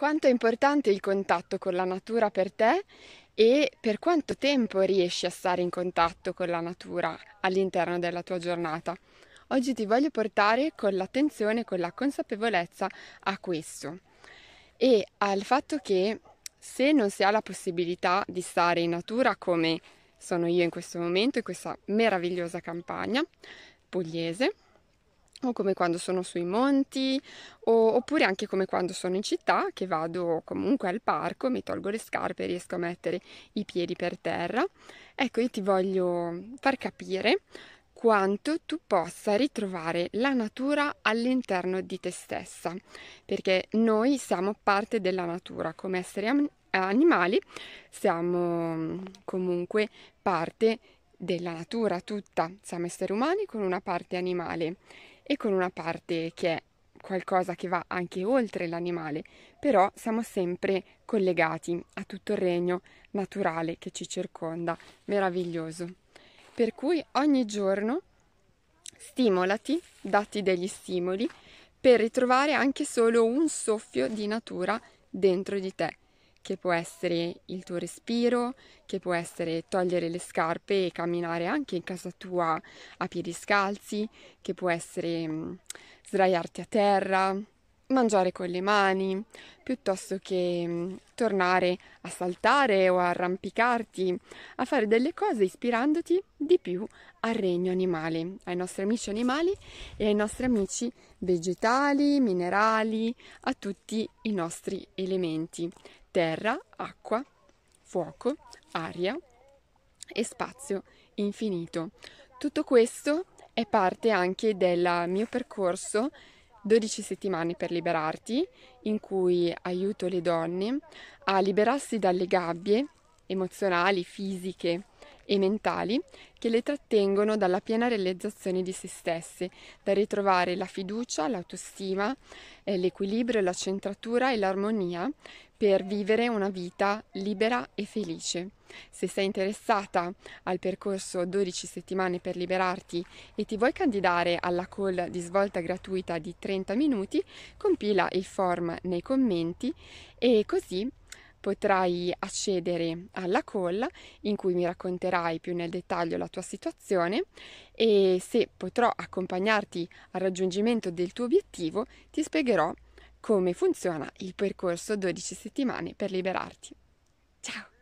quanto è importante il contatto con la natura per te e per quanto tempo riesci a stare in contatto con la natura all'interno della tua giornata. Oggi ti voglio portare con l'attenzione, con la consapevolezza a questo e al fatto che se non si ha la possibilità di stare in natura come sono io in questo momento, in questa meravigliosa campagna pugliese, o come quando sono sui monti, o, oppure anche come quando sono in città, che vado comunque al parco, mi tolgo le scarpe e riesco a mettere i piedi per terra. Ecco, io ti voglio far capire quanto tu possa ritrovare la natura all'interno di te stessa, perché noi siamo parte della natura, come esseri am- animali siamo mm, comunque parte della natura tutta, siamo esseri umani con una parte animale e con una parte che è qualcosa che va anche oltre l'animale, però siamo sempre collegati a tutto il regno naturale che ci circonda, meraviglioso. Per cui ogni giorno stimolati, dati degli stimoli, per ritrovare anche solo un soffio di natura dentro di te che può essere il tuo respiro, che può essere togliere le scarpe e camminare anche in casa tua a piedi scalzi, che può essere mm, sdraiarti a terra, mangiare con le mani, piuttosto che mm, tornare a saltare o a arrampicarti, a fare delle cose ispirandoti di più al regno animale, ai nostri amici animali e ai nostri amici vegetali, minerali, a tutti i nostri elementi terra, acqua, fuoco, aria e spazio infinito. Tutto questo è parte anche del mio percorso 12 settimane per liberarti, in cui aiuto le donne a liberarsi dalle gabbie emozionali, fisiche e mentali che le trattengono dalla piena realizzazione di se stesse, da ritrovare la fiducia, l'autostima, eh, l'equilibrio, la centratura e l'armonia per vivere una vita libera e felice. Se sei interessata al percorso 12 settimane per liberarti e ti vuoi candidare alla call di svolta gratuita di 30 minuti, compila il form nei commenti e così potrai accedere alla call in cui mi racconterai più nel dettaglio la tua situazione e se potrò accompagnarti al raggiungimento del tuo obiettivo ti spiegherò come funziona il percorso 12 settimane per liberarti. Ciao!